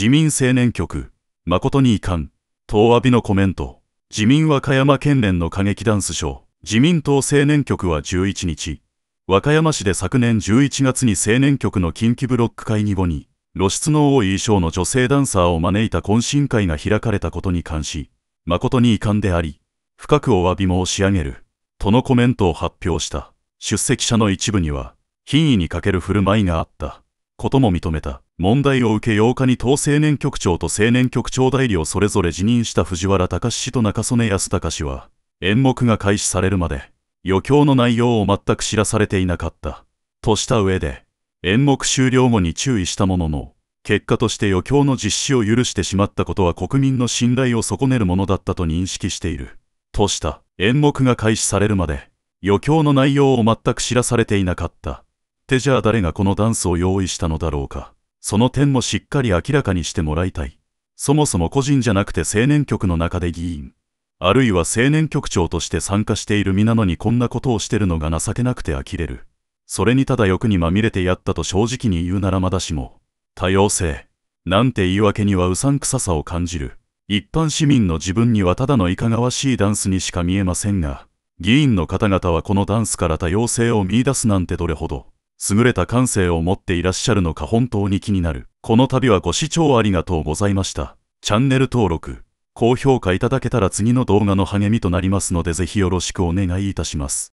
自民青年局、誠に遺憾、遠阿びのコメント、自民和歌山県連の歌劇ダンス賞、自民党青年局は11日、和歌山市で昨年11月に青年局の近畿ブロック会議後に、露出の多い衣装の女性ダンサーを招いた懇親会が開かれたことに関し、誠に遺憾であり、深くお詫び申し上げる、とのコメントを発表した。出席者の一部には、品位に欠ける振る舞いがあった。ことも認めた。問題を受け8日に党青年局長と青年局長代理をそれぞれ辞任した藤原隆氏と中曽根康隆氏は、演目が開始されるまで、余興の内容を全く知らされていなかった。とした上で、演目終了後に注意したものの、結果として余興の実施を許してしまったことは国民の信頼を損ねるものだったと認識している。とした演目が開始されるまで、余興の内容を全く知らされていなかった。ってじゃあ誰がこのダンスを用意したのだろうか。その点もしっかり明らかにしてもらいたい。そもそも個人じゃなくて青年局の中で議員、あるいは青年局長として参加している身なのにこんなことをしてるのが情けなくて呆れる。それにただ欲にまみれてやったと正直に言うならまだしも、多様性、なんて言い訳にはうさんくささを感じる。一般市民の自分にはただのいかがわしいダンスにしか見えませんが、議員の方々はこのダンスから多様性を見出すなんてどれほど。優れた感性を持っていらっしゃるのか本当に気になる。この度はご視聴ありがとうございました。チャンネル登録、高評価いただけたら次の動画の励みとなりますのでぜひよろしくお願いいたします。